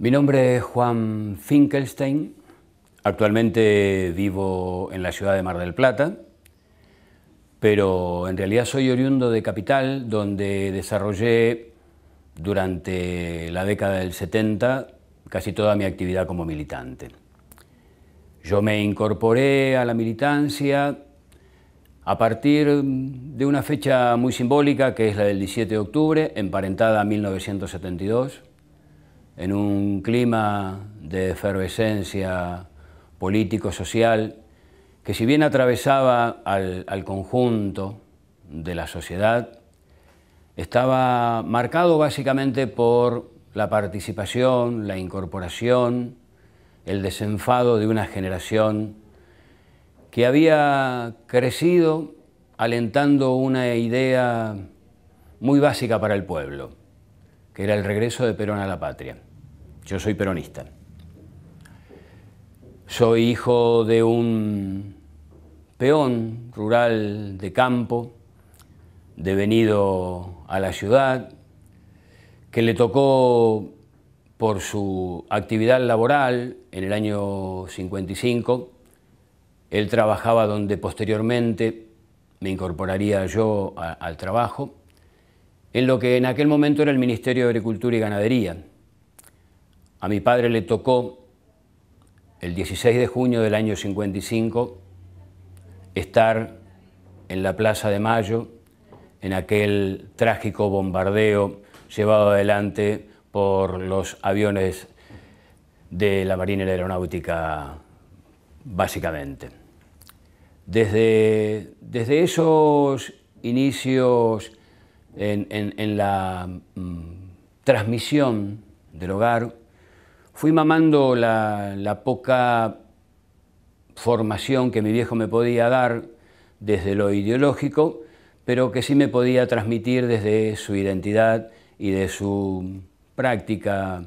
Mi nombre es Juan Finkelstein, actualmente vivo en la ciudad de Mar del Plata, pero en realidad soy oriundo de Capital, donde desarrollé durante la década del 70 casi toda mi actividad como militante. Yo me incorporé a la militancia a partir de una fecha muy simbólica, que es la del 17 de octubre, emparentada a 1972 en un clima de efervescencia político-social que si bien atravesaba al, conjunto de la sociedad, estaba marcado básicamente por la participación, la incorporación, el desenfado de una generación que había crecido alentando una idea muy básica para el pueblo, que era el regreso de Perón a la patria. Yo soy peronista. Soy hijo de un peón rural de campo, devenido a la ciudad, que le tocó por su actividad laboral en el año 55. Él trabajaba donde posteriormente me incorporaría yo al trabajo, en lo que en aquel momento era el Ministerio de Agricultura y Ganadería. A mi padre le tocó el 16 de junio del año 55 estar en la Plaza de Mayo en aquel trágico bombardeo llevado adelante por los aviones de la Marina Aeronáutica, básicamente. Desde, desde esos inicios en, la mm, transmisión del hogar, Fui mamando la, poca formación que mi viejo me podía dar desde lo ideológico, pero que sí me podía transmitir desde su identidad y de su práctica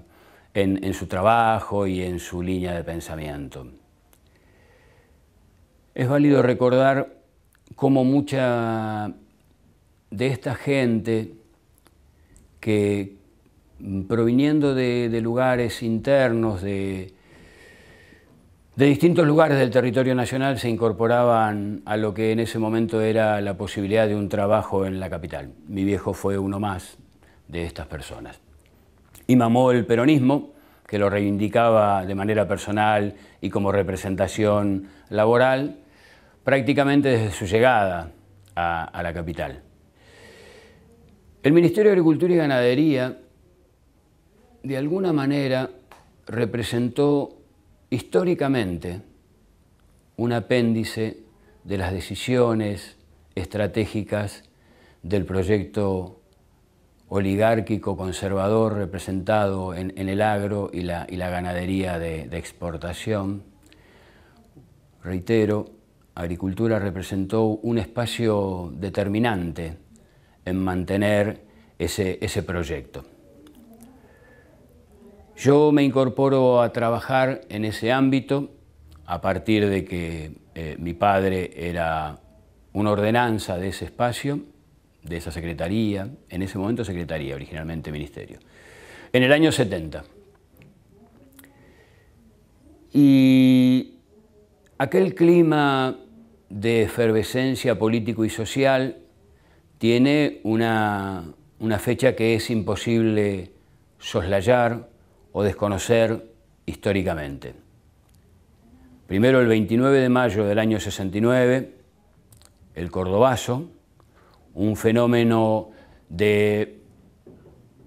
en, en, su trabajo y en su línea de pensamiento. Es válido recordar cómo mucha de esta gente que, proviniendo de, lugares internos, de, distintos lugares del territorio nacional, se incorporaban a lo que en ese momento era la posibilidad de un trabajo en la capital. Mi viejo fue uno más de estas personas. Y mamó el peronismo, que lo reivindicaba de manera personal y como representación laboral, prácticamente desde su llegada a la capital. El Ministerio de Agricultura y Ganadería de alguna manera representó históricamente un apéndice de las decisiones estratégicas del proyecto oligárquico conservador representado en, el agro y la, ganadería de, exportación. Reitero, agricultura representó un espacio determinante en mantener ese proyecto. Yo me incorporo a trabajar en ese ámbito a partir de que eh, mi padre era una ordenanza de ese espacio, de esa secretaría, en ese momento secretaría, originalmente ministerio, en el año 70. Y aquel clima de efervescencia político y social tiene una, una fecha que es imposible soslayar o desconocer históricamente. Primero el 29 de mayo del año 69, el Cordobazo, un fenómeno de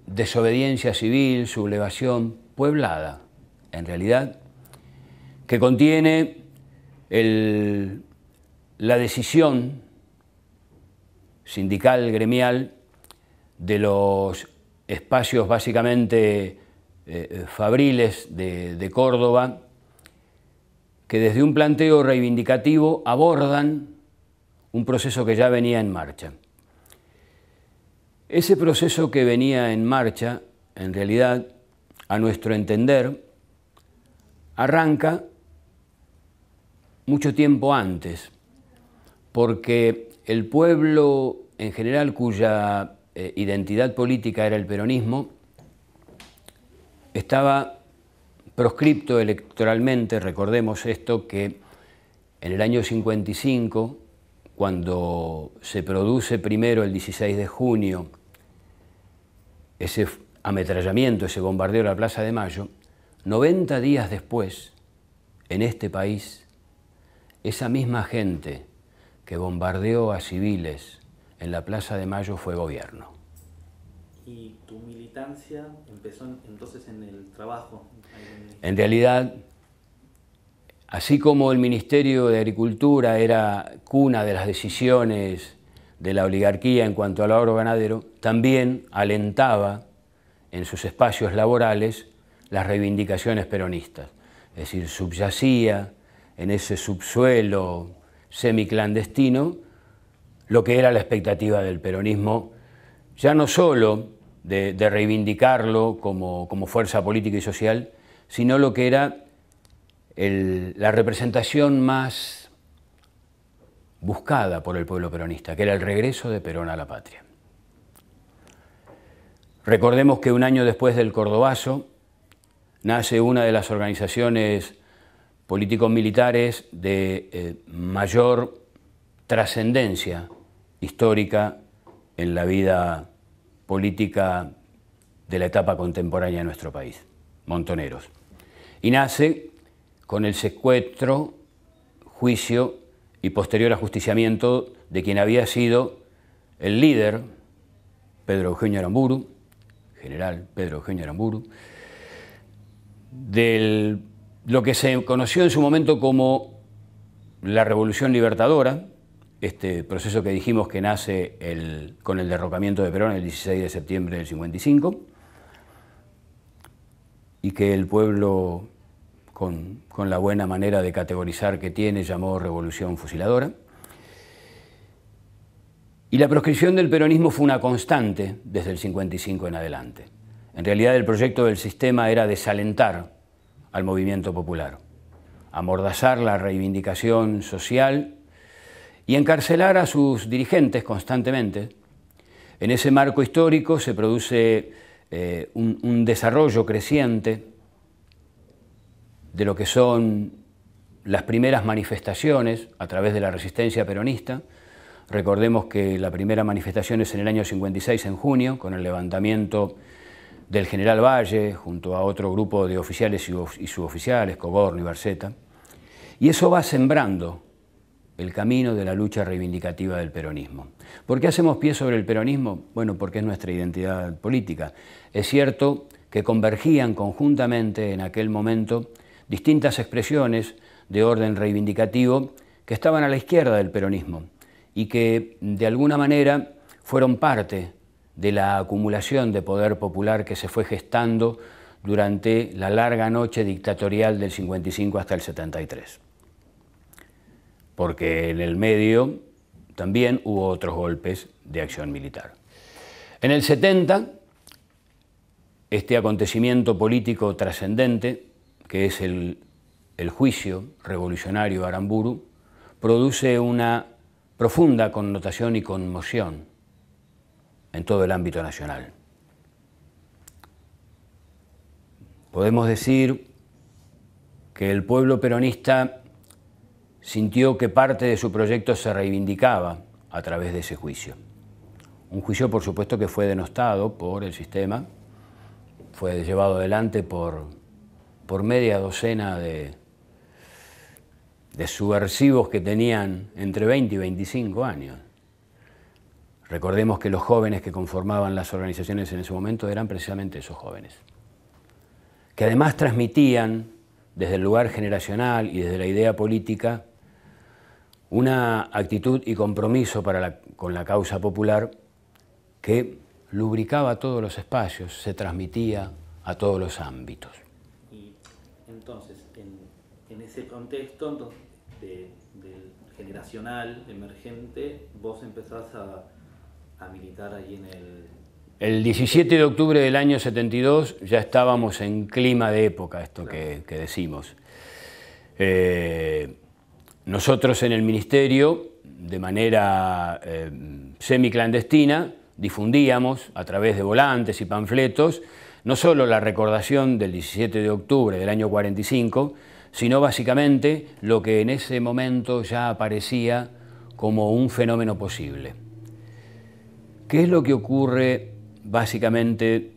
desobediencia civil, sublevación pueblada, en realidad, que contiene la decisión sindical gremial de los espacios básicamente eh, eh, fabriles de, Córdoba, que desde un planteo reivindicativo abordan un proceso que ya venía en marcha. Ese proceso que venía en marcha, en realidad, a nuestro entender, arranca mucho tiempo antes, porque el pueblo en general cuya eh, identidad política era el peronismo, estaba proscripto electoralmente, recordemos esto, que en el año 55, cuando se produce primero el 16 de junio ese ametrallamiento, ese bombardeo de la Plaza de Mayo, 90 días después, en este país, esa misma gente que bombardeó a civiles en la Plaza de Mayo fue gobierno. ¿Y tu militancia empezó entonces en el trabajo? En realidad, así como el Ministerio de Agricultura era cuna de las decisiones de la oligarquía en cuanto al agroganadero, ganadero, también alentaba en sus espacios laborales las reivindicaciones peronistas. Es decir, subyacía en ese subsuelo semiclandestino lo que era la expectativa del peronismo, ya no solo de, reivindicarlo como, fuerza política y social, sino lo que era la representación más buscada por el pueblo peronista, que era el regreso de Perón a la patria. Recordemos que un año después del Cordobazo nace una de las organizaciones políticos-militares de eh, mayor trascendencia histórica en la vida política de la etapa contemporánea de nuestro país, Montoneros. Y nace con el secuestro, juicio y posterior ajusticiamiento de quien había sido el líder, Pedro Eugenio Aramburu, general Pedro Eugenio Aramburu, de lo que se conoció en su momento como la Revolución Libertadora, este proceso que dijimos que nace con el derrocamiento de Perón el 16 de septiembre del 55 y que el pueblo, con, con la buena manera de categorizar que tiene, llamó revolución fusiladora. Y la proscripción del peronismo fue una constante desde el 55 en adelante. En realidad el proyecto del sistema era desalentar al movimiento popular, amordazar la reivindicación social y encarcelar a sus dirigentes constantemente. En ese marco histórico se produce eh, un, desarrollo creciente de lo que son las primeras manifestaciones a través de la resistencia peronista. Recordemos que la primera manifestación es en el año 56, en junio, con el levantamiento del general Valle, junto a otro grupo de oficiales y suboficiales, coborn y Barceta. Y eso va sembrando el camino de la lucha reivindicativa del peronismo. ¿Por qué hacemos pie sobre el peronismo? Bueno, porque es nuestra identidad política. Es cierto que convergían conjuntamente en aquel momento distintas expresiones de orden reivindicativo que estaban a la izquierda del peronismo y que de alguna manera fueron parte de la acumulación de poder popular que se fue gestando durante la larga noche dictatorial del 55 hasta el 73 porque en el medio también hubo otros golpes de acción militar. En el 70, este acontecimiento político trascendente, que es el, juicio revolucionario Aramburu, produce una profunda connotación y conmoción en todo el ámbito nacional. Podemos decir que el pueblo peronista sintió que parte de su proyecto se reivindicaba a través de ese juicio. Un juicio, por supuesto, que fue denostado por el sistema, fue llevado adelante por, media docena de, de subversivos que tenían entre 20 y 25 años. Recordemos que los jóvenes que conformaban las organizaciones en ese momento eran precisamente esos jóvenes, que además transmitían desde el lugar generacional y desde la idea política una actitud y compromiso para con la causa popular que lubricaba todos los espacios, se transmitía a todos los ámbitos. Y entonces, en, ese contexto generacional, emergente, vos empezás a, militar ahí en el... El 17 de octubre del año 72 ya estábamos en clima de época, esto que, decimos. Eh, nosotros en el Ministerio, de manera eh, semiclandestina, difundíamos a través de volantes y panfletos no solo la recordación del 17 de octubre del año 45, sino básicamente lo que en ese momento ya aparecía como un fenómeno posible. ¿Qué es lo que ocurre básicamente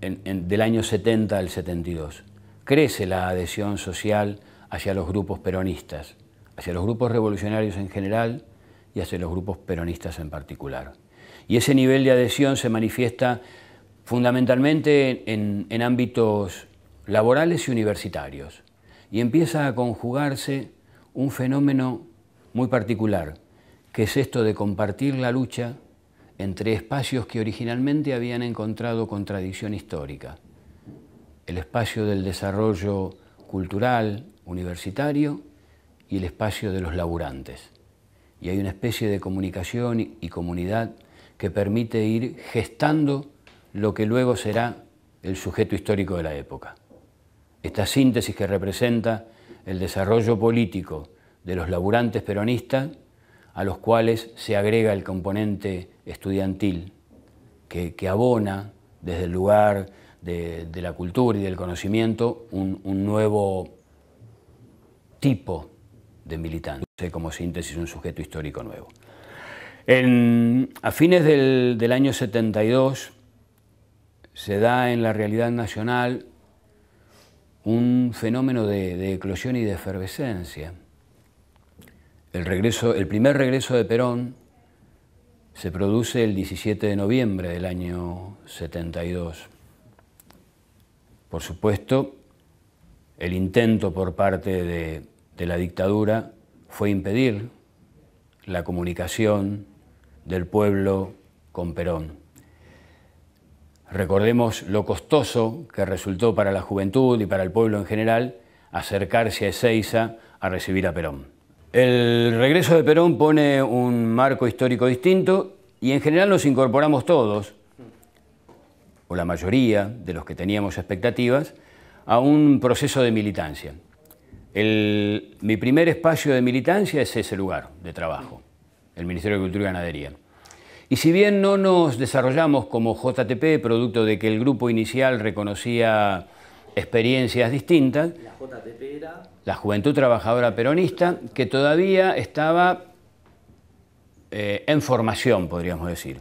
del año 70 al 72? Crece la adhesión social hacia los grupos peronistas hacia los grupos revolucionarios en general y hacia los grupos peronistas en particular. Y ese nivel de adhesión se manifiesta fundamentalmente en, ámbitos laborales y universitarios. Y empieza a conjugarse un fenómeno muy particular, que es esto de compartir la lucha entre espacios que originalmente habían encontrado contradicción histórica. El espacio del desarrollo cultural, universitario, y el espacio de los laburantes. Y hay una especie de comunicación y comunidad que permite ir gestando lo que luego será el sujeto histórico de la época. Esta síntesis que representa el desarrollo político de los laburantes peronistas, a los cuales se agrega el componente estudiantil, que, abona desde el lugar de, la cultura y del conocimiento un, un nuevo tipo de militante, como síntesis un sujeto histórico nuevo. a fines del, año 72 se da en la realidad nacional un fenómeno de, eclosión y de efervescencia. El, regreso, el primer regreso de Perón se produce el 17 de noviembre del año 72. Por supuesto, el intento por parte de de la dictadura fue impedir la comunicación del pueblo con Perón. Recordemos lo costoso que resultó para la juventud y para el pueblo en general acercarse a Ezeiza a recibir a Perón. El regreso de Perón pone un marco histórico distinto y en general nos incorporamos todos, o la mayoría de los que teníamos expectativas, a un proceso de militancia mi primer espacio de militancia es ese lugar de trabajo, el Ministerio de Cultura y Ganadería. Y si bien no nos desarrollamos como JTP, producto de que el grupo inicial reconocía experiencias distintas, la JTP era... La Juventud Trabajadora Peronista, que todavía estaba eh, en formación, podríamos decir.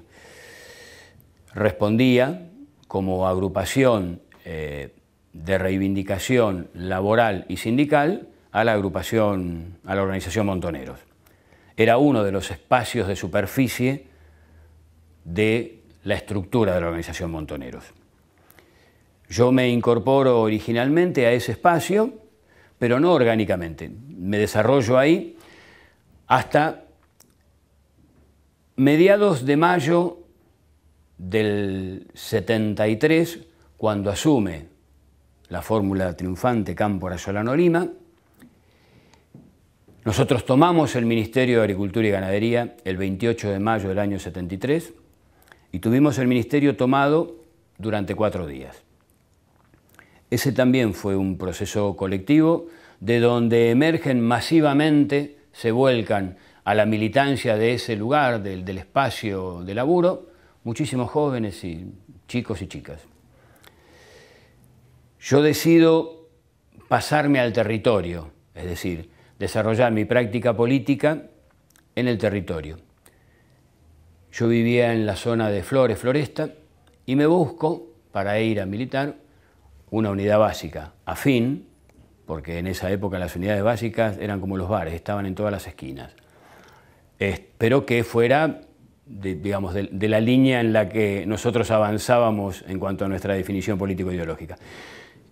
Respondía como agrupación eh, de reivindicación laboral y sindical a la agrupación, a la organización Montoneros. Era uno de los espacios de superficie de la estructura de la organización Montoneros. Yo me incorporo originalmente a ese espacio, pero no orgánicamente. Me desarrollo ahí hasta mediados de mayo del 73, cuando asume la fórmula triunfante Cámpora Solano Lima. Nosotros tomamos el Ministerio de Agricultura y Ganadería el 28 de mayo del año 73 y tuvimos el Ministerio tomado durante cuatro días. Ese también fue un proceso colectivo de donde emergen masivamente, se vuelcan a la militancia de ese lugar, del, del espacio de laburo, muchísimos jóvenes y chicos y chicas. Yo decido pasarme al territorio, es decir, desarrollar mi práctica política en el territorio. Yo vivía en la zona de Flores Floresta y me busco, para ir a militar, una unidad básica, afín, porque en esa época las unidades básicas eran como los bares, estaban en todas las esquinas, pero que fuera, de, de la línea en la que nosotros avanzábamos en cuanto a nuestra definición político-ideológica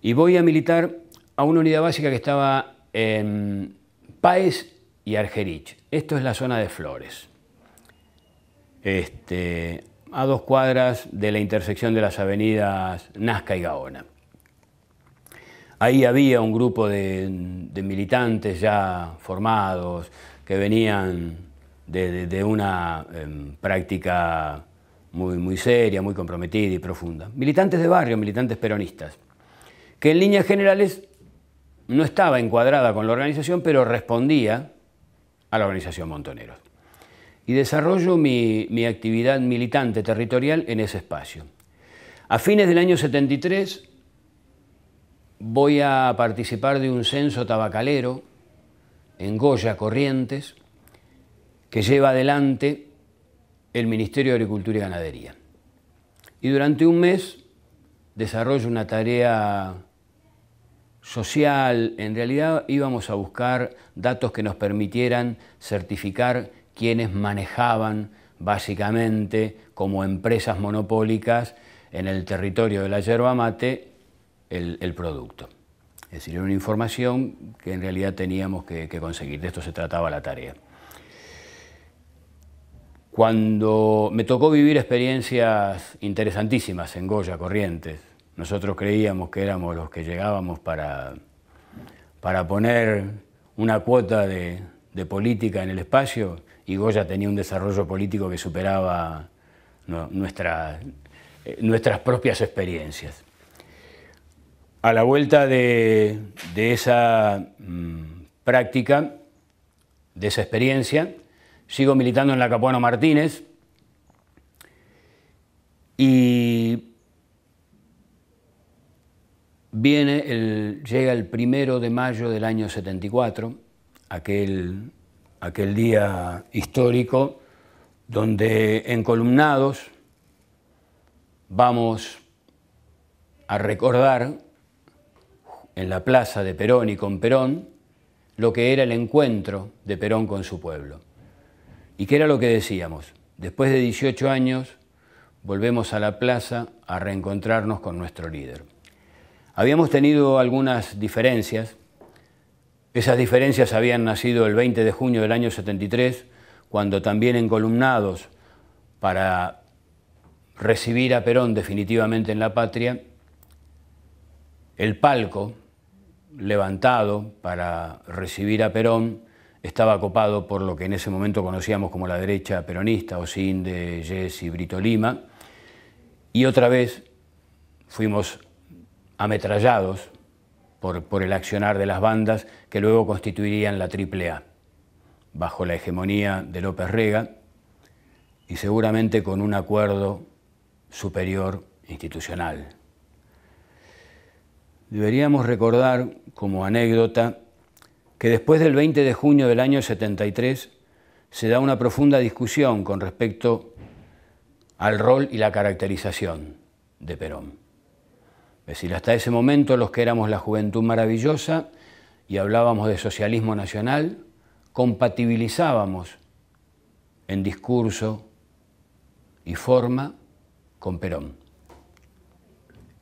y voy a militar a una unidad básica que estaba en Páez y Argerich. Esto es la zona de Flores, este, a dos cuadras de la intersección de las avenidas Nazca y Gaona. Ahí había un grupo de, militantes ya formados que venían de, una em, práctica muy seria, muy comprometida y profunda. Militantes de barrio, militantes peronistas que en líneas generales no estaba encuadrada con la organización, pero respondía a la organización Montoneros. Y desarrollo mi, actividad militante territorial en ese espacio. A fines del año 73 voy a participar de un censo tabacalero en Goya, Corrientes, que lleva adelante el Ministerio de Agricultura y Ganadería. Y durante un mes desarrollo una tarea social. En realidad íbamos a buscar datos que nos permitieran certificar quienes manejaban básicamente como empresas monopólicas en el territorio de la yerba mate el, producto. Es decir, era una información que en realidad teníamos que, que conseguir. De esto se trataba la tarea. Cuando me tocó vivir experiencias interesantísimas en Goya, Corrientes, nosotros creíamos que éramos los que llegábamos para, para poner una cuota de, política en el espacio y Goya tenía un desarrollo político que superaba eh, nuestras propias experiencias. A la vuelta de, esa mm, práctica, de esa experiencia, sigo militando en la Capuano Martínez y el, llega el primero de mayo del año 74, aquel, aquel día histórico donde en Columnados vamos a recordar en la plaza de Perón y con Perón lo que era el encuentro de Perón con su pueblo. ¿Y que era lo que decíamos? Después de 18 años volvemos a la plaza a reencontrarnos con nuestro líder. Habíamos tenido algunas diferencias. Esas diferencias habían nacido el 20 de junio del año 73, cuando también encolumnados para recibir a Perón definitivamente en la patria, el palco levantado para recibir a Perón estaba copado por lo que en ese momento conocíamos como la derecha peronista, Osinde, Yes y Brito Lima, y otra vez fuimos ametrallados por, el accionar de las bandas que luego constituirían la AAA, bajo la hegemonía de López Rega y seguramente con un acuerdo superior institucional. Deberíamos recordar como anécdota que después del 20 de junio del año 73 se da una profunda discusión con respecto al rol y la caracterización de Perón. Es decir, hasta ese momento los que éramos la juventud maravillosa y hablábamos de socialismo nacional, compatibilizábamos en discurso y forma con Perón.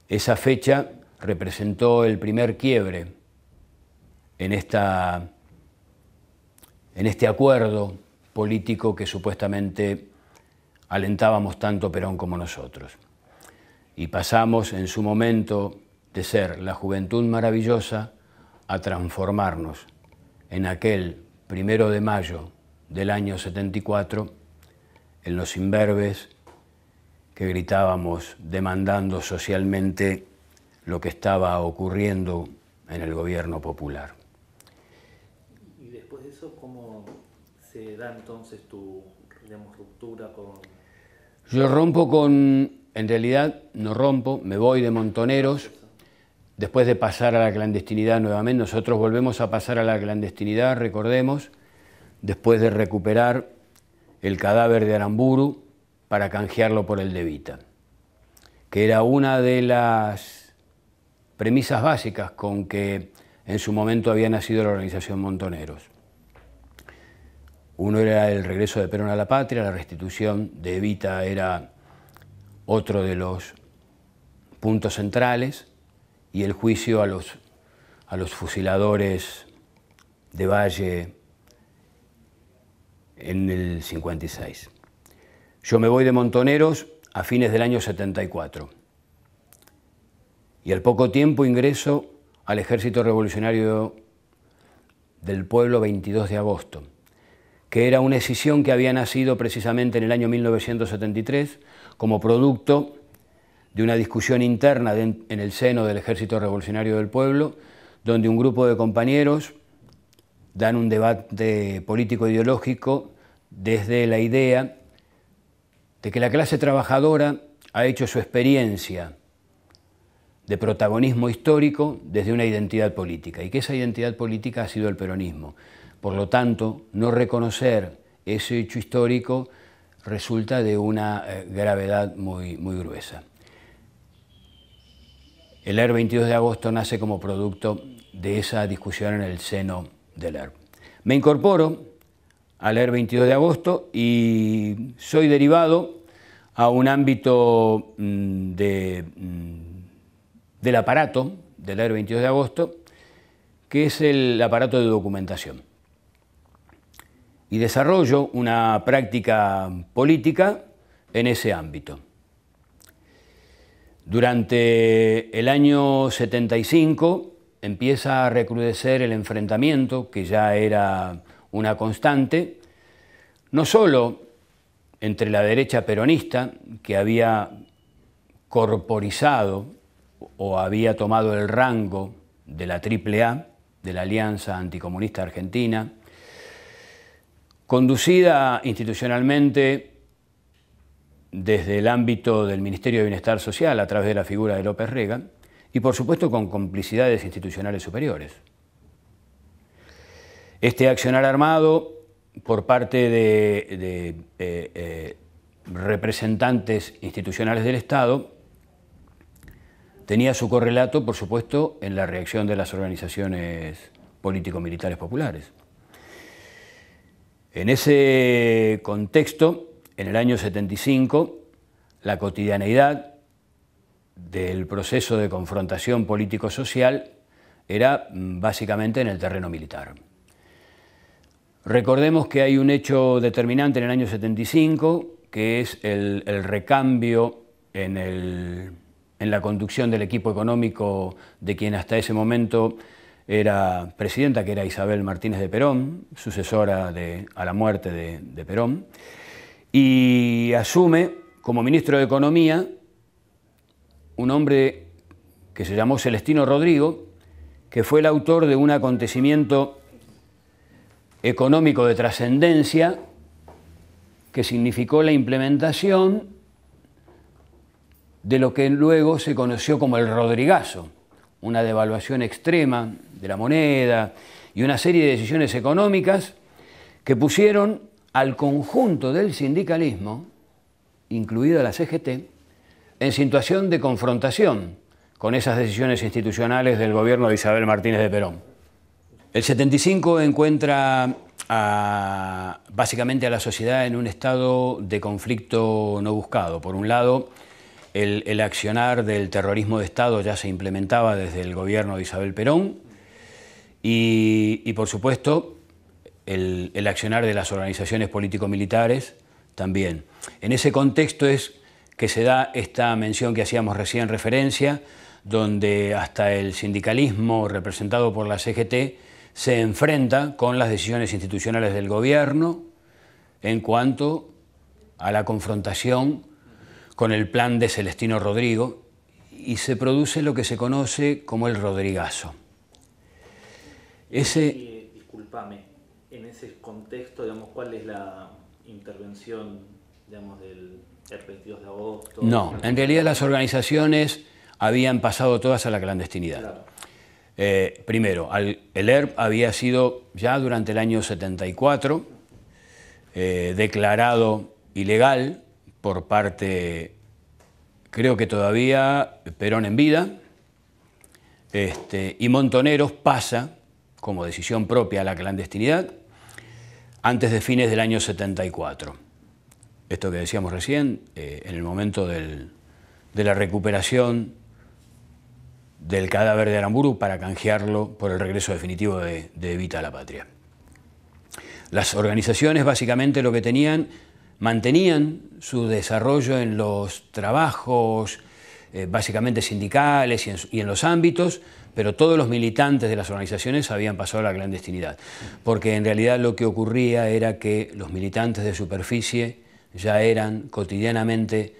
Esa fecha representó el primer quiebre en, en este acuerdo político que supuestamente alentábamos tanto Perón como nosotros y pasamos en su momento de ser la juventud maravillosa a transformarnos en aquel primero de mayo del año 74 en los imberbes que gritábamos demandando socialmente lo que estaba ocurriendo en el gobierno popular. ¿Y después de eso cómo se da entonces tu ruptura con...? Yo rompo con en realidad no rompo, me voy de Montoneros. Después de pasar a la clandestinidad nuevamente, nosotros volvemos a pasar a la clandestinidad, recordemos, después de recuperar el cadáver de Aramburu para canjearlo por el de Vita, que era una de las premisas básicas con que en su momento había nacido la organización Montoneros. Uno era el regreso de Perón a la patria, la restitución de Evita era otro de los puntos centrales, y el juicio a los, fusiladores de Valle en el 56. Yo me voy de Montoneros a fines del año 74 y al poco tiempo ingreso al Ejército Revolucionario del Pueblo 22 de agosto que era una decisión que había nacido precisamente en el año 1973 como producto de una discusión interna en el seno del Ejército Revolucionario del Pueblo, donde un grupo de compañeros dan un debate político-ideológico desde la idea de que la clase trabajadora ha hecho su experiencia de protagonismo histórico desde una identidad política y que esa identidad política ha sido el peronismo. Por lo tanto, no reconocer ese hecho histórico resulta de una eh, gravedad muy, muy gruesa. El AR e 22 de agosto nace como producto de esa discusión en el seno del ERP. Me incorporo al AR e 22 de agosto y soy derivado a un ámbito mm, mm, del aparato del AR e 22 de agosto, que es el aparato de documentación y desarrollo una práctica política en ese ámbito. Durante el año 75 empieza a recrudecer el enfrentamiento, que ya era una constante, no solo entre la derecha peronista, que había corporizado o había tomado el rango de la AAA, de la Alianza Anticomunista Argentina, conducida institucionalmente desde el ámbito del Ministerio de Bienestar Social a través de la figura de López Rega y por supuesto con complicidades institucionales superiores. Este accionar armado por parte de, eh, eh, representantes institucionales del Estado tenía su correlato, por supuesto, en la reacción de las organizaciones político-militares populares. En ese contexto, en el año 75, la cotidianeidad del proceso de confrontación político-social era mm, básicamente en el terreno militar. Recordemos que hay un hecho determinante en el año 75, que es el, recambio en la conducción del equipo económico de quien hasta ese momento era presidenta, que era Isabel Martínez de Perón, sucesora a la muerte de, de Perón, y asume como ministro de Economía un hombre que se llamó Celestino Rodrigo, que fue el autor de un acontecimiento económico de trascendencia que significó la implementación de lo que luego se conoció como el Rodrigazo, una devaluación extrema de la moneda y una serie de decisiones económicas que pusieron al conjunto del sindicalismo, incluida la CGT, en situación de confrontación con esas decisiones institucionales del gobierno de Isabel Martínez de Perón. El 75 encuentra básicamente a la sociedad en un estado de conflicto no buscado. Por un lado, el accionar del terrorismo de Estado ya se implementaba desde el gobierno de Isabel Perón, y, por supuesto, el, el, accionar de las organizaciones político-militares también. En ese contexto es que se da esta mención que hacíamos recién referencia, donde hasta el sindicalismo representado por la CGT se enfrenta con las decisiones institucionales del gobierno en cuanto a la confrontación con el plan de Celestino Rodrigo y se produce lo que se conoce como el Rodrigazo. Ese... en ese contexto, digamos, ¿cuál es la intervención, digamos, del, 22 de agosto? No, en realidad las organizaciones habían pasado todas a la clandestinidad. Eh, primero, el ERP había sido ya durante el año 74 eh, declarado ilegal por parte, creo que todavía, Perón en vida, este, y Montoneros pasa como decisión propia a la clandestinidad antes de fines del año 74. Esto que decíamos recién, eh, en el momento de la recuperación del cadáver de Aramburu para canjearlo por el regreso definitivo de, de Evita a la patria. Las organizaciones básicamente lo que tenían, mantenían su desarrollo en los trabajos eh, básicamente sindicales y en los ámbitos, pero todos los militantes de las organizaciones habían pasado a la clandestinidad, porque en realidad lo que ocurría era que los militantes de superficie ya eran cotidianamente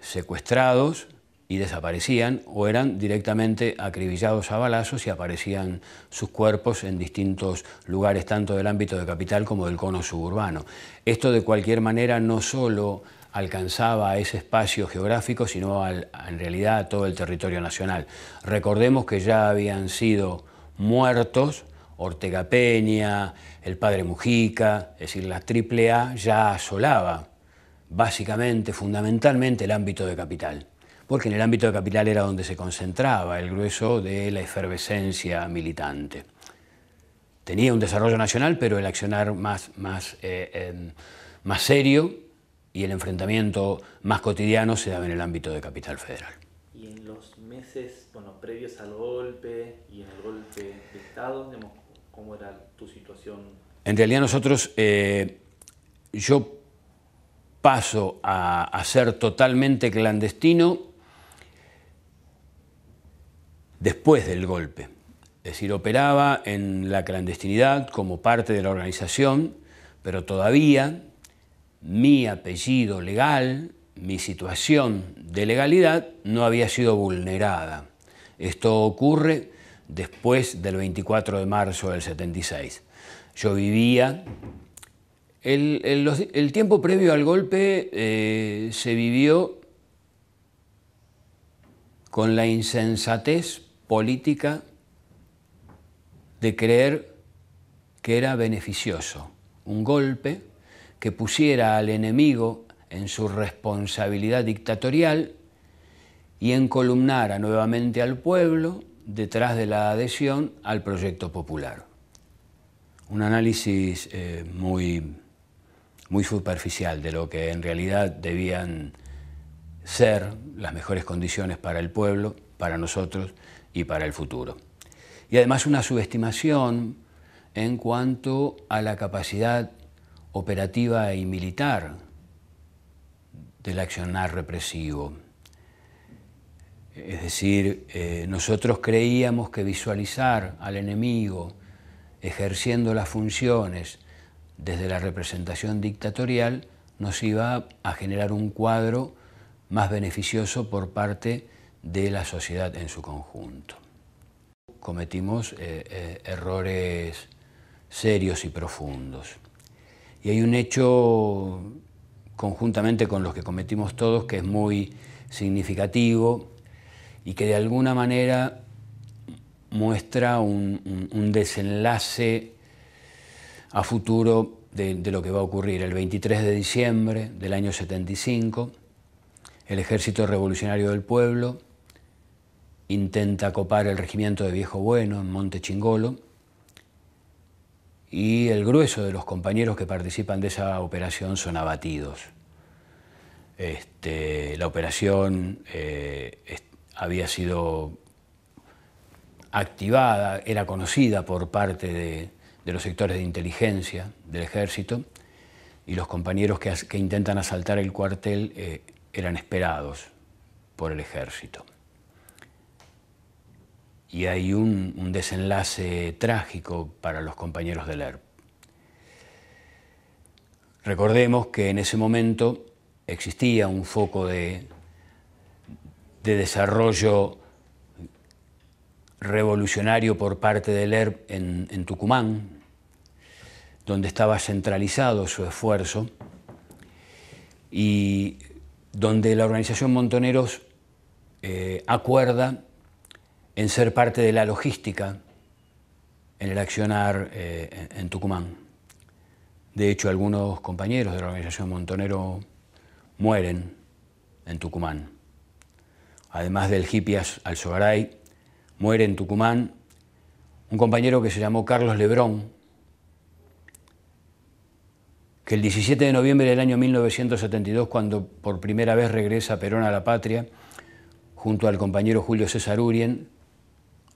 secuestrados y desaparecían o eran directamente acribillados a balazos y aparecían sus cuerpos en distintos lugares, tanto del ámbito de capital como del cono suburbano. Esto de cualquier manera no solo alcanzaba ese espacio geográfico, sino en realidad a todo el territorio nacional. Recordemos que ya habían sido muertos Ortega Peña, el padre Mujica, es decir, la AAA ya asolaba básicamente, fundamentalmente, el ámbito de capital, porque en el ámbito de capital era donde se concentraba el grueso de la efervescencia militante. Tenía un desarrollo nacional, pero el accionar más, más, eh, em, más serio y el enfrentamiento más cotidiano se daba en el ámbito de Capital Federal. Y en los meses previos al golpe y en el golpe de Estado, ¿cómo era tu situación? En realidad nosotros, eh, yo paso a ser totalmente clandestino después del golpe. Es decir, operaba en la clandestinidad como parte de la organización, pero todavía mi apellido legal, mi situación de legalidad no había sido vulnerada. Esto ocurre después del 24 de marzo del 76. Yo vivía... El, tiempo previo al golpe eh, se vivió con la insensatez política de creer que era beneficioso un golpe que pusiera al enemigo en su responsabilidad dictatorial y encolumnara nuevamente al pueblo detrás de la adhesión al proyecto popular. Un análisis eh, muy, muy superficial de lo que en realidad debían ser las mejores condiciones para el pueblo, para nosotros y para el futuro. Y además una subestimación en cuanto a la capacidad operativa y militar del accionar represivo. Es decir, eh, nosotros creíamos que visualizar al enemigo ejerciendo las funciones desde la representación dictatorial nos iba a generar un cuadro más beneficioso por parte de la sociedad en su conjunto. Cometimos eh, eh, errores serios y profundos. Y hay un hecho, conjuntamente con los que cometimos todos, que es muy significativo y que de alguna manera muestra un, desenlace a futuro de, de, lo que va a ocurrir. El 23 de diciembre del año 75, el Ejército Revolucionario del Pueblo intenta copar el regimiento de Viejo Bueno en Monte Chingolo y el grueso de los compañeros que participan de esa operación son abatidos. Este, la operación eh, había sido activada, era conocida por parte de, los sectores de inteligencia del ejército y los compañeros que, intentan asaltar el cuartel eh, eran esperados por el ejército y hay un, desenlace trágico para los compañeros del ERP. Recordemos que en ese momento existía un foco de, desarrollo revolucionario por parte del ERP en, Tucumán, donde estaba centralizado su esfuerzo y donde la organización Montoneros eh, acuerda en ser parte de la logística en el accionar eh, en Tucumán. De hecho, algunos compañeros de la organización Montonero mueren en Tucumán. Además del hippie Alzogaray, muere en Tucumán un compañero que se llamó Carlos Lebrón, que el 17 de noviembre del año 1972, cuando por primera vez regresa Perón a la patria, junto al compañero Julio César Urien,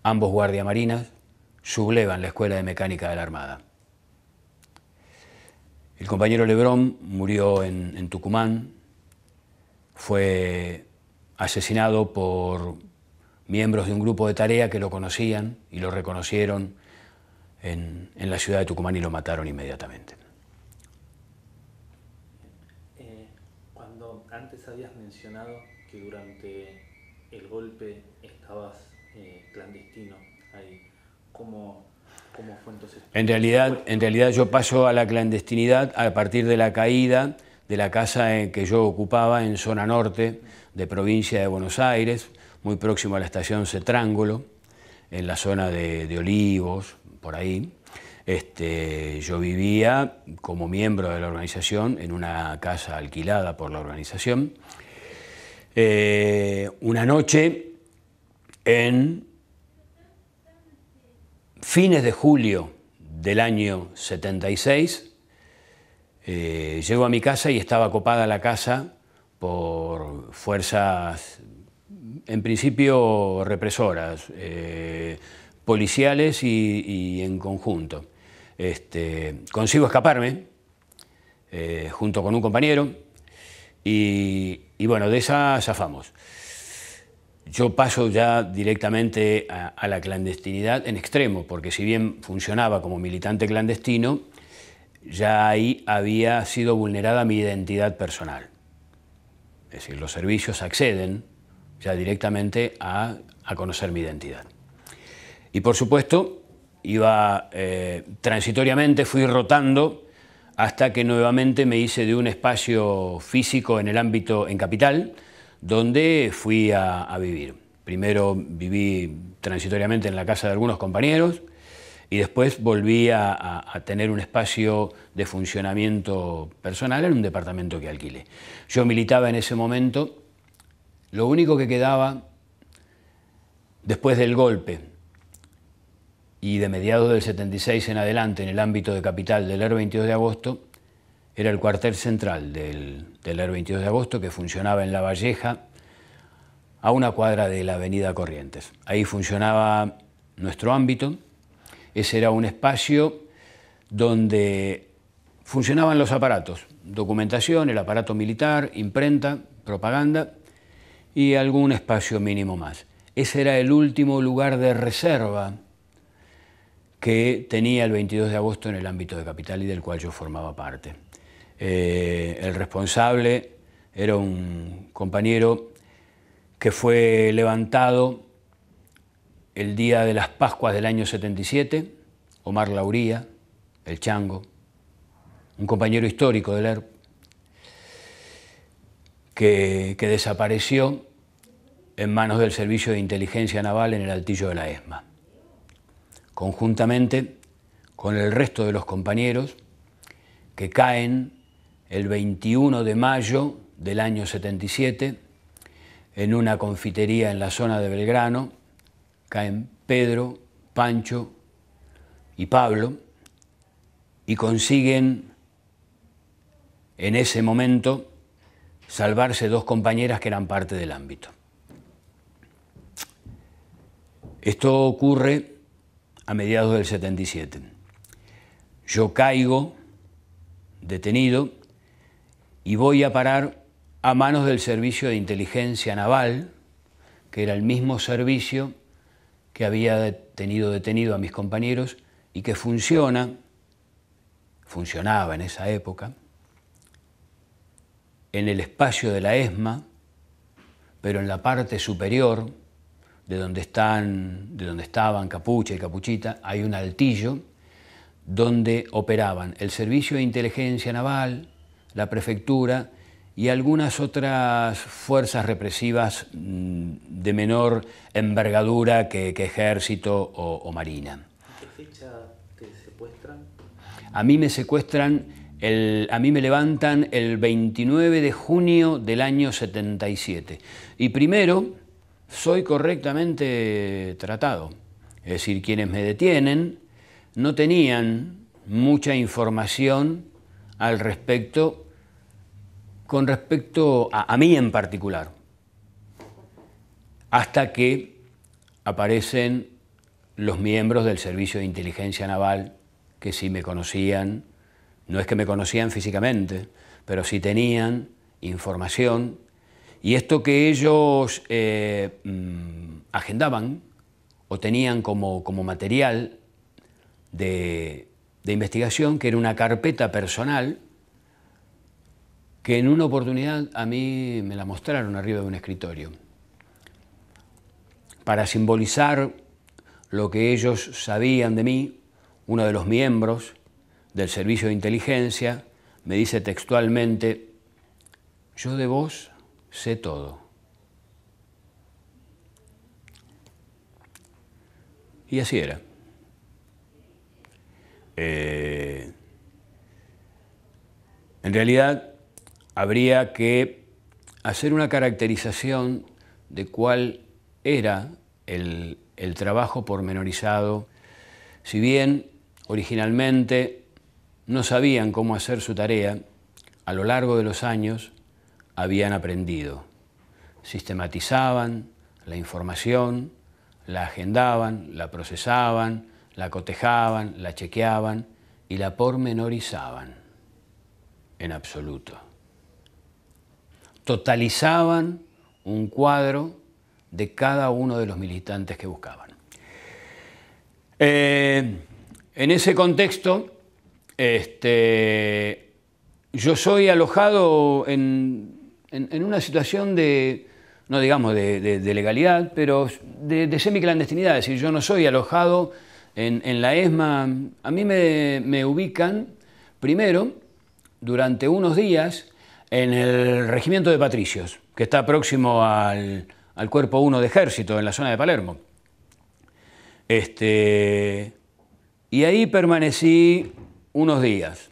ambos guardiamarinas, sublevan la Escuela de Mecánica de la Armada. El compañero Lebrón murió en, Tucumán, fue asesinado por miembros de un grupo de tarea que lo conocían y lo reconocieron en, la ciudad de Tucumán y lo mataron inmediatamente. Eh, cuando antes habías mencionado que durante el golpe estabas clandestino En realidad, en realidad yo paso a la clandestinidad a partir de la caída de la casa eh, que yo ocupaba en zona norte de provincia de Buenos Aires, muy próximo a la estación Cetrángulo, en la zona de, Olivos, por ahí. Este, yo vivía como miembro de la organización en una casa alquilada por la organización. Eh, una noche en fines de julio del año 76, eh, llego a mi casa y estaba copada la casa por fuerzas, en principio represoras, eh, policiales y, en conjunto. Este, consigo escaparme eh, junto con un compañero y, y bueno, de esa zafamos. Yo paso ya directamente a, la clandestinidad en extremo, porque si bien funcionaba como militante clandestino, ya ahí había sido vulnerada mi identidad personal. Es decir, los servicios acceden ya directamente a, conocer mi identidad. Y por supuesto, iba eh, transitoriamente, fui rotando hasta que nuevamente me hice de un espacio físico en el ámbito en capital, donde fui a, vivir. Primero viví transitoriamente en la casa de algunos compañeros y después volví a, tener un espacio de funcionamiento personal en un departamento que alquilé. Yo militaba en ese momento, lo único que quedaba después del golpe y de mediados del 76 en adelante en el ámbito de capital del 22 de agosto era el cuartel central del, del 22 de agosto que funcionaba en La Valleja a una cuadra de la avenida Corrientes. Ahí funcionaba nuestro ámbito. Ese era un espacio donde funcionaban los aparatos, documentación, el aparato militar, imprenta, propaganda y algún espacio mínimo más. Ese era el último lugar de reserva que tenía el 22 de agosto en el ámbito de Capital y del cual yo formaba parte. Eh, el responsable era un compañero que fue levantado el día de las Pascuas del año 77, Omar Lauría, el Chango, un compañero histórico del ERP, que desapareció en manos del Servicio de Inteligencia Naval en el altillo de la ESMA. Conjuntamente con el resto de los compañeros que caen el 21 de mayo del año 77 en una confitería en la zona de Belgrano. Caen Pedro, Pancho y Pablo y consiguen en ese momento salvarse dos compañeras que eran parte del ámbito. Esto ocurre a mediados del 77. Yo caigo detenido y voy a parar a manos del Servicio de Inteligencia Naval, que era el mismo servicio que había tenido detenido a mis compañeros y que funciona, funcionaba en esa época, en el espacio de la ESMA, pero en la parte superior, de donde, están, de donde estaban Capucha y Capuchita, hay un altillo donde operaban el Servicio de Inteligencia Naval, la prefectura y algunas otras fuerzas represivas mm, de menor envergadura que, ejército o, marina. ¿A qué fecha te secuestran? A mí me secuestran, el, a mí me levantan el 29 de junio del año 77. Y primero, soy correctamente tratado. Es decir, quienes me detienen no tenían mucha información al respecto con respecto a, mí en particular. Hasta que aparecen los miembros del Servicio de Inteligencia Naval, que sí me conocían, no es que me conocían físicamente, pero sí tenían información. Y esto que ellos eh, mm, agendaban o tenían como, como material de, investigación, que era una carpeta personal, que en una oportunidad a mí me la mostraron arriba de un escritorio, para simbolizar lo que ellos sabían de mí, uno de los miembros del servicio de inteligencia me dice textualmente, yo de vos sé todo. Y así era. Eh, en realidad, habría que hacer una caracterización de cuál era el, el trabajo pormenorizado. Si bien originalmente no sabían cómo hacer su tarea, a lo largo de los años habían aprendido. Sistematizaban la información, la agendaban, la procesaban, la cotejaban, la chequeaban y la pormenorizaban. En absoluto. Totalizaban un cuadro de cada uno de los militantes que buscaban. Eh, en ese contexto, este, yo soy alojado en, una situación de, no digamos de, legalidad, pero de, de semiclandestinidad, es decir, yo no soy alojado en, la ESMA, a mí me, ubican primero durante unos días en el regimiento de patricios, que está próximo al, cuerpo 1 de ejército en la zona de Palermo. Este, y ahí permanecí unos días,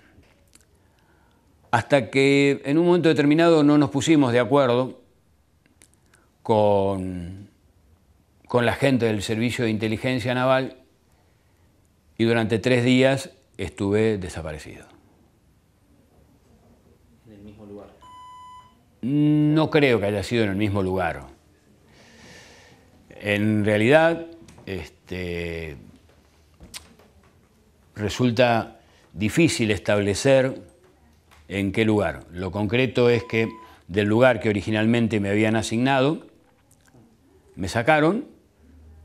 hasta que en un momento determinado no nos pusimos de acuerdo con, con la gente del Servicio de Inteligencia Naval y durante tres días estuve desaparecido. ¿En el mismo lugar? No creo que haya sido en el mismo lugar. En realidad, este, resulta difícil establecer en qué lugar. Lo concreto es que del lugar que originalmente me habían asignado, me sacaron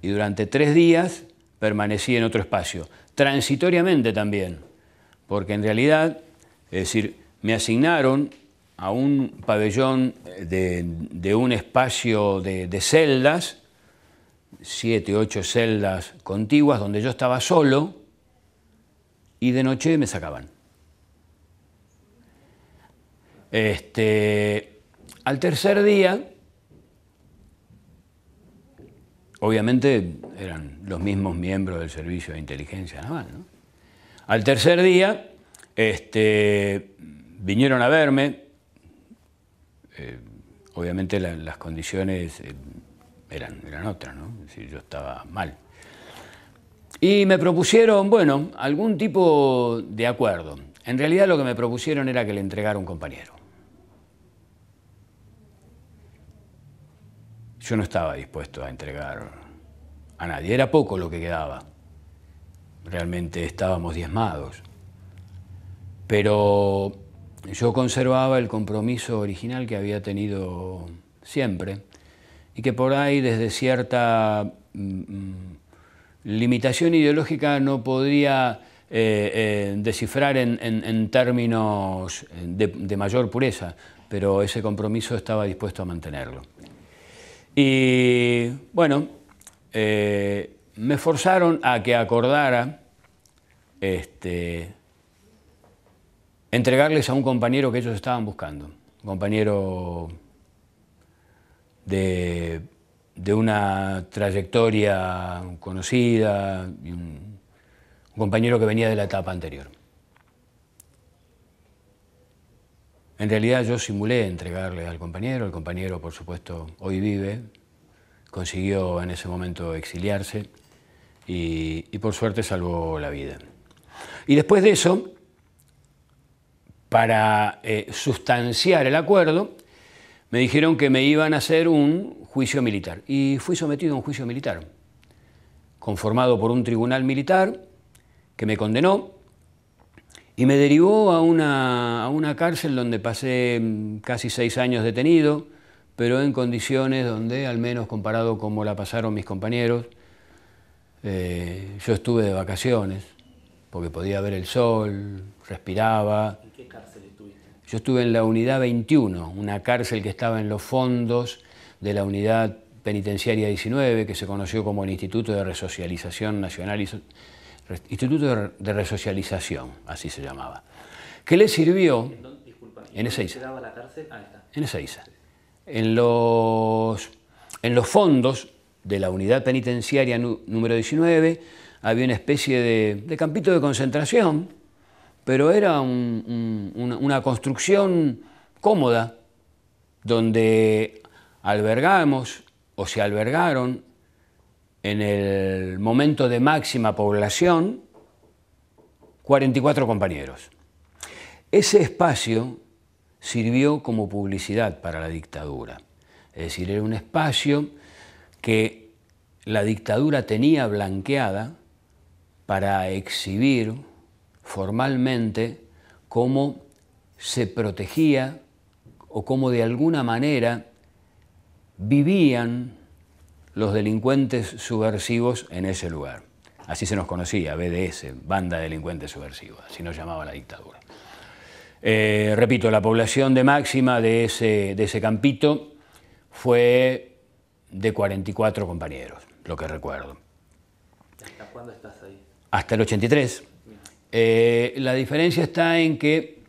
y durante tres días permanecí en otro espacio transitoriamente también, porque en realidad, es decir, me asignaron a un pabellón de, un espacio de, celdas, siete, ocho celdas contiguas, donde yo estaba solo, y de noche me sacaban. Este, al tercer día Obviamente eran los mismos miembros del servicio de inteligencia naval. Al tercer día este, vinieron a verme. Eh, obviamente las condiciones eh, eran, otras, ¿no? yo estaba mal. Y me propusieron, bueno, algún tipo de acuerdo. En realidad lo que me propusieron era que le entregara un compañero. yo no estaba dispuesto a entregar a nadie. Era poco lo que quedaba. Realmente estábamos diezmados. Pero yo conservaba el compromiso original que había tenido siempre y que por ahí desde cierta mm, mm, limitación ideológica no podía eh, eh, descifrar en, términos eh, de mayor pureza, pero ese compromiso estaba dispuesto a mantenerlo. Y bueno, eh, me forzaron a que acordara este, entregarles a un compañero que ellos estaban buscando, un compañero de, una trayectoria conocida, un compañero que venía de la etapa anterior. En realidad yo simulé entregarle al compañero, el compañero por supuesto hoy vive, consiguió en ese momento exiliarse y, por suerte salvó la vida. Y después de eso, para eh, sustanciar el acuerdo, me dijeron que me iban a hacer un juicio militar. Y fui sometido a un juicio militar, conformado por un tribunal militar que me condenó y me derivó a una, a una cárcel donde pasé mm, casi seis años detenido, pero en condiciones donde, al menos comparado como la pasaron mis compañeros, eh, yo estuve de vacaciones, porque podía ver el sol, respiraba. ¿En qué cárcel estuviste? Yo estuve en la unidad 21, una cárcel que estaba en los fondos de la unidad penitenciaria 19, que se conoció como el Instituto de Resocialización Nacional y Instituto de Resocialización, así se llamaba, que le sirvió en Ezeiza. Ah, en En los, en los fondos de la unidad penitenciaria número 19 había una especie de, campito de concentración, pero era una construcción cómoda donde albergamos o se albergaron en el momento de máxima población, 44 compañeros. Ese espacio sirvió como publicidad para la dictadura. Es decir, era un espacio que la dictadura tenía blanqueada para exhibir formalmente cómo se protegía o cómo de alguna manera vivían los delincuentes subversivos en ese lugar. Así se nos conocía, BDS, Banda de Delincuentes Subversivos, así nos llamaba la dictadura. Eh, repito, la población de máxima de ese, de ese campito fue de 44 compañeros, lo que recuerdo. ¿Hasta cuándo estás ahí? Hasta el 83. Eh, la diferencia está en que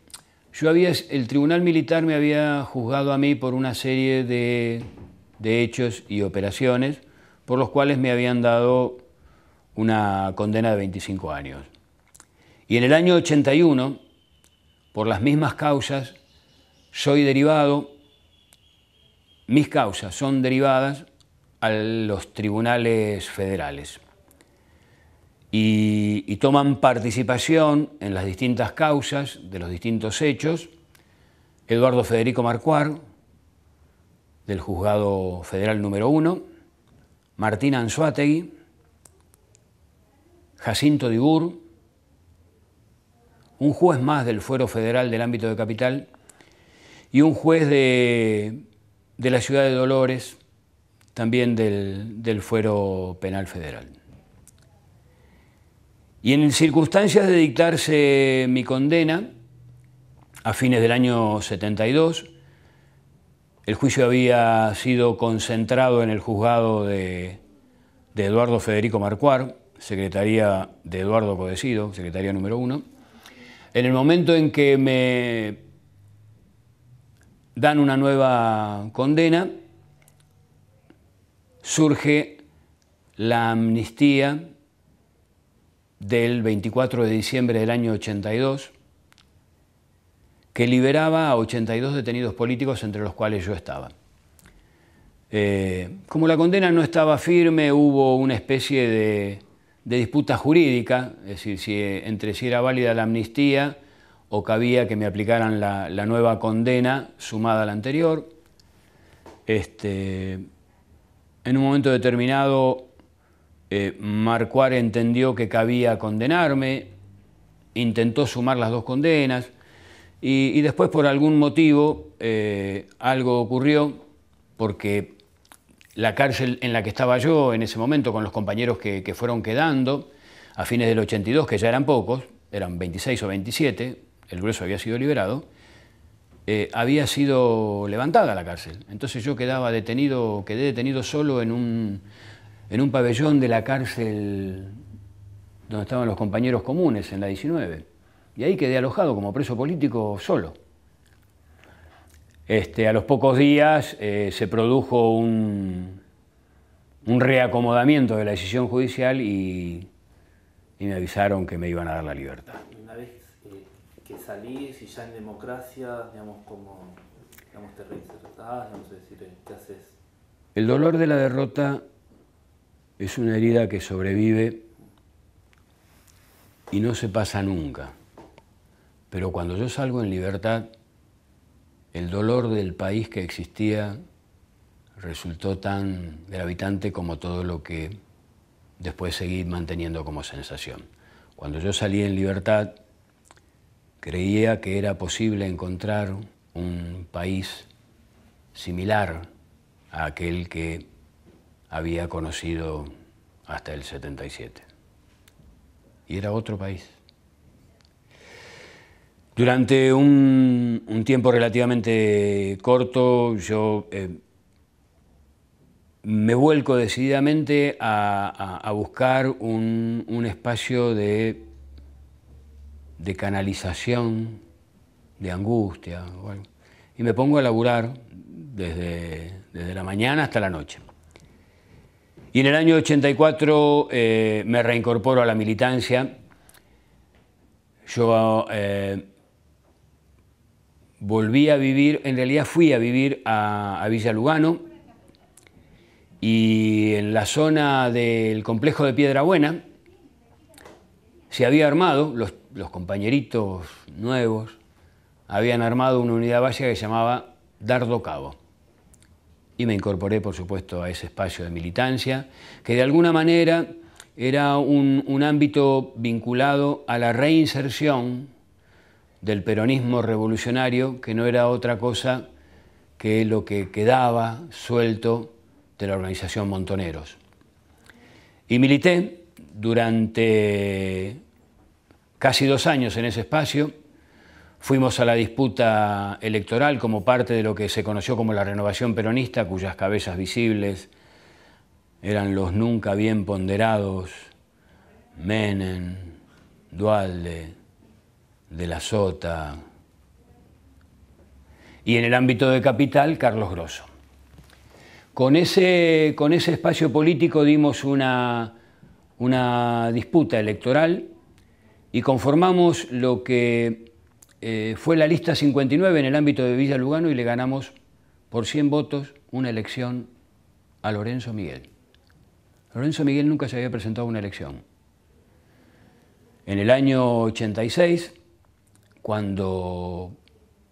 yo había, el tribunal militar me había juzgado a mí por una serie de de hechos y operaciones por los cuales me habían dado una condena de 25 años. Y en el año 81, por las mismas causas, soy derivado, mis causas son derivadas a los tribunales federales y, toman participación en las distintas causas de los distintos hechos Eduardo Federico Marcuar, del Juzgado Federal número uno, Martín Anzuategui, Jacinto Dibur, un juez más del Fuero Federal del ámbito de capital y un juez de, la ciudad de Dolores, también del, del Fuero Penal Federal. Y en circunstancias de dictarse mi condena, a fines del año 72, el juicio había sido concentrado en el juzgado de, Eduardo Federico Marcuar, secretaría de Eduardo Codecido, secretaría número uno. En el momento en que me dan una nueva condena, surge la amnistía del 24 de diciembre del año 82, que liberaba a 82 detenidos políticos entre los cuales yo estaba. Eh, como la condena no estaba firme, hubo una especie de, disputa jurídica, es decir, si, eh, entre si era válida la amnistía o cabía que me aplicaran la, nueva condena sumada a la anterior. Este, en un momento determinado, eh, Marcuar entendió que cabía condenarme, intentó sumar las dos condenas, y, después por algún motivo eh, algo ocurrió porque la cárcel en la que estaba yo en ese momento con los compañeros que, fueron quedando a fines del 82, que ya eran pocos, eran 26 o 27, el grueso había sido liberado, eh, había sido levantada la cárcel. Entonces yo quedaba detenido, quedé detenido solo en un, en un pabellón de la cárcel donde estaban los compañeros comunes, en la 19. Y ahí quedé alojado como preso político solo. Este, a los pocos días eh, se produjo un, reacomodamiento de la decisión judicial y, me avisaron que me iban a dar la libertad. Una vez eh, que salís y ya en democracia, digamos, como te reinsertás, sé decir, ¿qué haces? El dolor de la derrota es una herida que sobrevive y no se pasa nunca. Pero cuando yo salgo en libertad, el dolor del país que existía resultó tan gravitante como todo lo que después seguí manteniendo como sensación. Cuando yo salí en libertad, creía que era posible encontrar un país similar a aquel que había conocido hasta el 77. Y era otro país. Durante un, tiempo relativamente corto yo eh, me vuelco decididamente a, buscar un, espacio de, de, canalización, de angustia. y me pongo a laburar desde, la mañana hasta la noche. Y en el año 84 eh, me reincorporo a la militancia. Yo eh, volví a vivir, en realidad fui a vivir a, Villa Lugano y en la zona del complejo de Piedra Buena se había armado, los, compañeritos nuevos habían armado una unidad básica que se llamaba Dardo Cabo. Y me incorporé, por supuesto, a ese espacio de militancia, que de alguna manera era un ámbito vinculado a la reinserción del peronismo revolucionario, que no era otra cosa que lo que quedaba suelto de la organización Montoneros. Y milité durante casi dos años en ese espacio. Fuimos a la disputa electoral como parte de lo que se conoció como la renovación peronista, cuyas cabezas visibles eran los nunca bien ponderados Menem, Dualde, de la Sota. Y en el ámbito de capital, Carlos Grosso. Con ese, con ese espacio político dimos una, una disputa electoral y conformamos lo que eh, fue la lista 59 en el ámbito de Villa Lugano y le ganamos por 100 votos una elección a Lorenzo Miguel. Lorenzo Miguel nunca se había presentado a una elección. En el año 86 cuando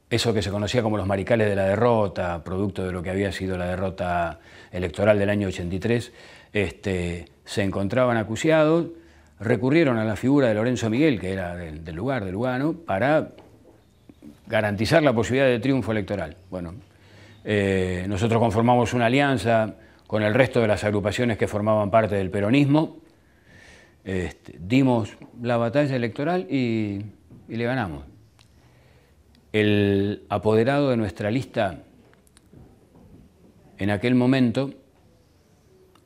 eso que se conocía como los maricales de la derrota, producto de lo que había sido la derrota electoral del año 83, este, se encontraban acuciados, recurrieron a la figura de Lorenzo Miguel, que era del, lugar, de Lugano, para garantizar la posibilidad de triunfo electoral. Bueno, eh, nosotros conformamos una alianza con el resto de las agrupaciones que formaban parte del peronismo, este, dimos la batalla electoral y le ganamos. El apoderado de nuestra lista en aquel momento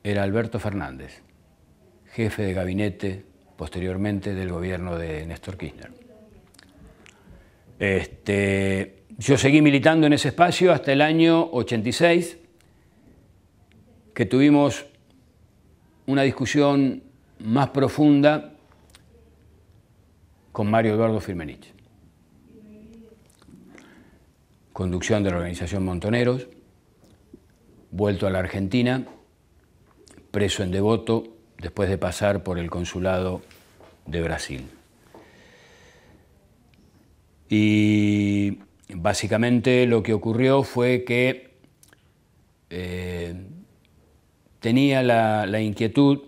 era Alberto Fernández, jefe de gabinete posteriormente del gobierno de Néstor Kirchner. Este, yo seguí militando en ese espacio hasta el año 86, que tuvimos una discusión más profunda con Mario Eduardo Firmenich conducción de la organización Montoneros, vuelto a la Argentina, preso en Devoto después de pasar por el consulado de Brasil. Y básicamente lo que ocurrió fue que eh, tenía la, la inquietud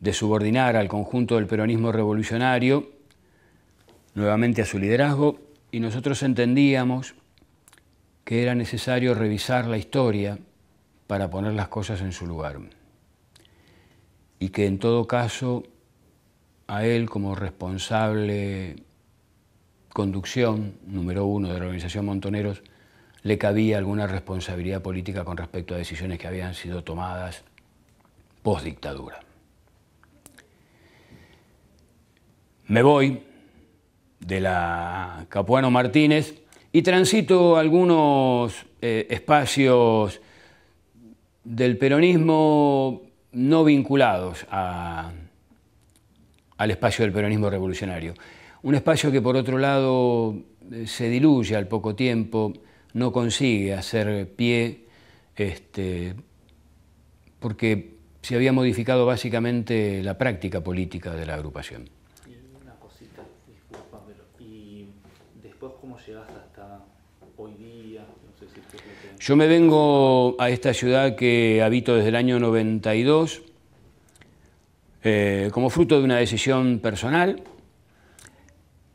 de subordinar al conjunto del peronismo revolucionario nuevamente a su liderazgo y nosotros entendíamos que era necesario revisar la historia para poner las cosas en su lugar y que en todo caso a él como responsable conducción número uno de la organización Montoneros le cabía alguna responsabilidad política con respecto a decisiones que habían sido tomadas post dictadura. Me voy de la Capuano Martínez y transito algunos eh, espacios del peronismo no vinculados al espacio del peronismo revolucionario. Un espacio que por otro lado eh, se diluye al poco tiempo, no consigue hacer pie, este, porque se había modificado básicamente la práctica política de la agrupación. Yo me vengo a esta ciudad que habito desde el año 92 eh, como fruto de una decisión personal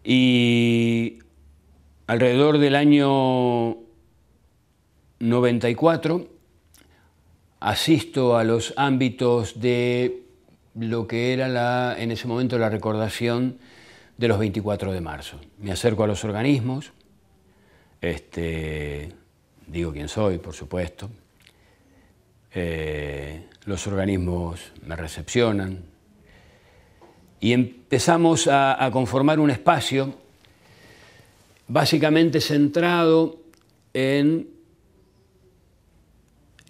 y alrededor del año 94 asisto a los ámbitos de lo que era la, en ese momento la recordación de los 24 de marzo. Me acerco a los organismos, este, digo quién soy, por supuesto. Eh, los organismos me recepcionan y empezamos a conformar un espacio básicamente centrado en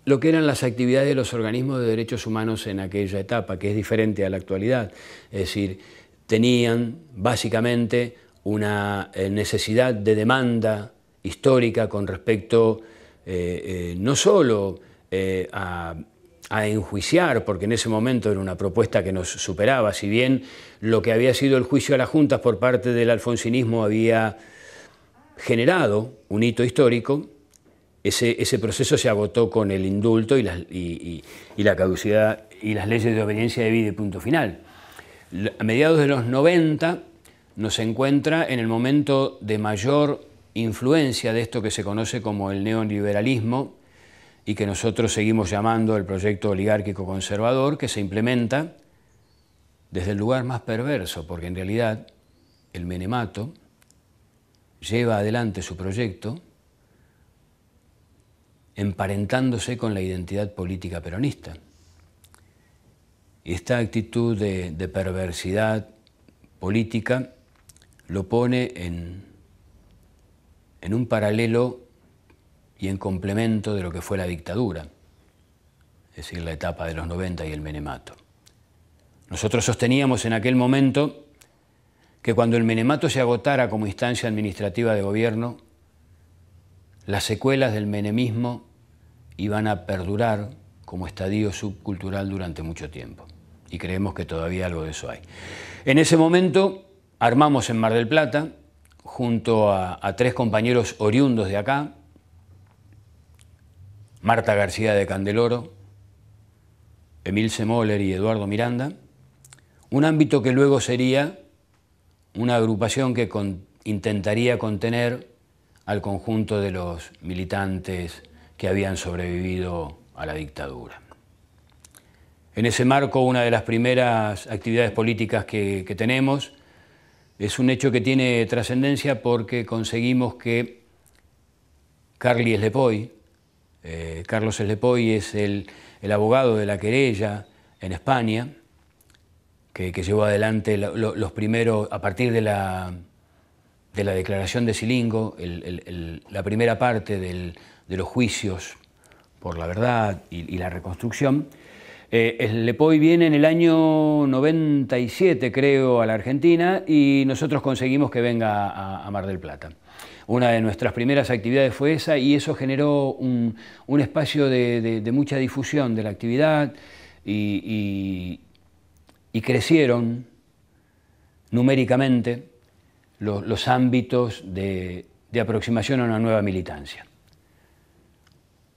lo que eran las actividades de los organismos de derechos humanos en aquella etapa, que es diferente a la actualidad. Es decir, tenían básicamente una eh, necesidad de demanda histórica con respecto eh, eh, no solo eh, a, enjuiciar, porque en ese momento era una propuesta que nos superaba, si bien lo que había sido el juicio a las juntas por parte del alfonsinismo había generado un hito histórico, ese, proceso se agotó con el indulto y, y la caducidad y las leyes de obediencia de vida y punto final. A mediados de los 90 nos encuentra en el momento de mayor influencia de esto que se conoce como el neoliberalismo y que nosotros seguimos llamando el proyecto oligárquico conservador, que se implementa desde el lugar más perverso, porque en realidad el menemato lleva adelante su proyecto emparentándose con la identidad política peronista. Y esta actitud de, de perversidad política lo pone en, en un paralelo y en complemento de lo que fue la dictadura, es decir, la etapa de los 90 y el menemato. Nosotros sosteníamos en aquel momento que cuando el menemato se agotara como instancia administrativa de gobierno, las secuelas del menemismo iban a perdurar como estadio subcultural durante mucho tiempo. Y creemos que todavía algo de eso hay. En ese momento armamos en Mar del Plata junto a, tres compañeros oriundos de acá, Marta García de Candeloro, Emil Semoller y Eduardo Miranda, un ámbito que luego sería una agrupación que intentaría contener al conjunto de los militantes que habían sobrevivido a la dictadura. En ese marco, una de las primeras actividades políticas que tenemos es un hecho que tiene trascendencia porque conseguimos que Carly Eslepoy, eh, Carlos Slepoy es el, abogado de la querella en España, que, llevó adelante los primeros, a partir de la, declaración de Silingo, la primera parte de los juicios por la verdad y la reconstrucción, eh, Lepoy viene en el año 97, creo, a la Argentina y nosotros conseguimos que venga a, Mar del Plata. Una de nuestras primeras actividades fue esa y eso generó un, espacio de, mucha difusión de la actividad y, crecieron numéricamente los, ámbitos de, aproximación a una nueva militancia.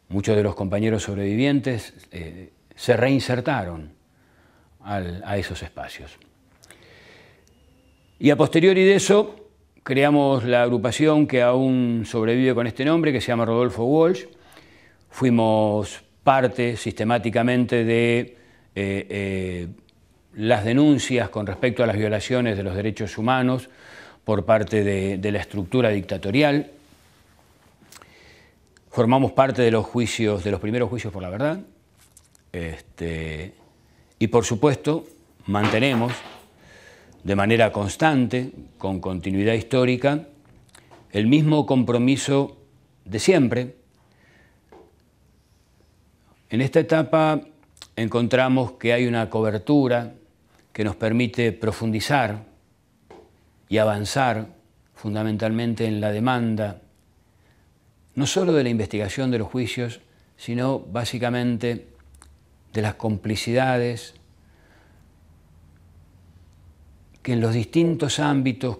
Muchos de los compañeros sobrevivientes eh, se reinsertaron a esos espacios. Y a posteriori de eso, creamos la agrupación que aún sobrevive con este nombre, que se llama Rodolfo Walsh. Fuimos parte sistemáticamente de eh, eh, las denuncias con respecto a las violaciones de los derechos humanos por parte de, de la estructura dictatorial. Formamos parte de los juicios, de los primeros juicios por la verdad. Este, y por supuesto, mantenemos de manera constante, con continuidad histórica, el mismo compromiso de siempre. En esta etapa encontramos que hay una cobertura que nos permite profundizar y avanzar fundamentalmente en la demanda, no solo de la investigación de los juicios, sino básicamente de las complicidades, que en los distintos ámbitos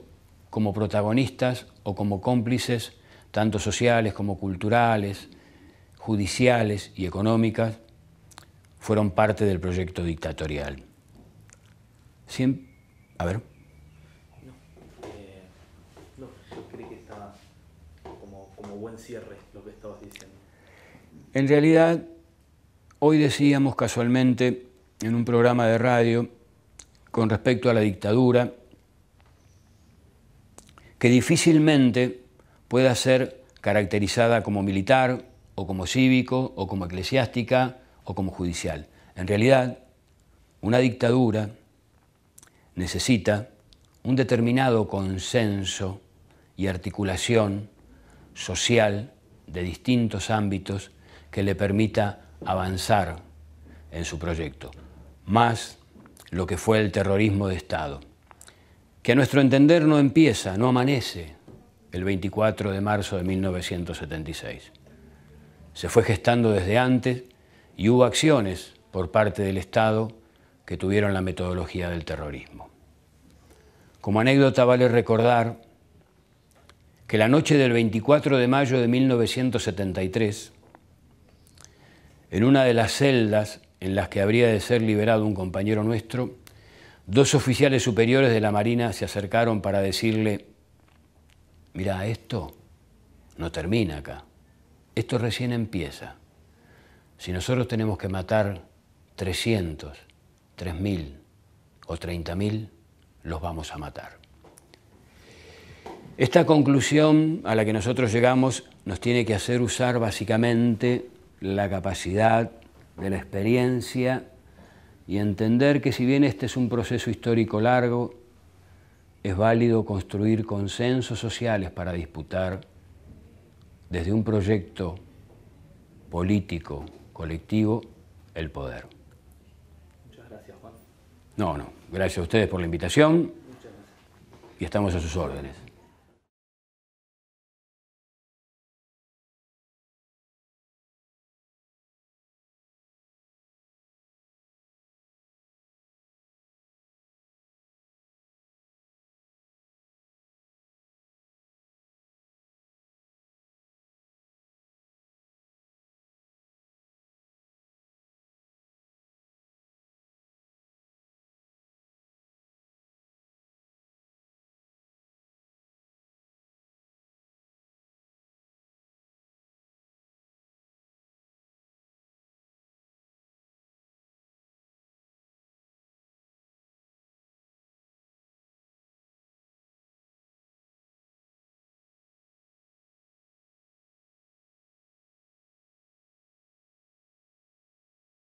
como protagonistas o como cómplices, tanto sociales como culturales, judiciales y económicas, fueron parte del proyecto dictatorial. a ver. No, yo eh, que estaba como, como buen cierre lo que estabas diciendo. En realidad, Hoy decíamos casualmente en un programa de radio con respecto a la dictadura que difícilmente pueda ser caracterizada como militar o como cívico o como eclesiástica o como judicial. En realidad, una dictadura necesita un determinado consenso y articulación social de distintos ámbitos que le permita avanzar en su proyecto, más lo que fue el terrorismo de Estado, que a nuestro entender no empieza, no amanece el 24 de marzo de 1976. Se fue gestando desde antes y hubo acciones por parte del Estado que tuvieron la metodología del terrorismo. Como anécdota vale recordar que la noche del 24 de mayo de 1973, en una de las celdas en las que habría de ser liberado un compañero nuestro, dos oficiales superiores de la Marina se acercaron para decirle, mira, esto no termina acá, esto recién empieza. Si nosotros tenemos que matar 300, 3.000 o 30.000, los vamos a matar. Esta conclusión a la que nosotros llegamos nos tiene que hacer usar básicamente la capacidad, de la experiencia y entender que si bien este es un proceso histórico largo, es válido construir consensos sociales para disputar desde un proyecto político colectivo el poder. Muchas gracias, Juan. No, no, gracias a ustedes por la invitación y estamos a sus órdenes.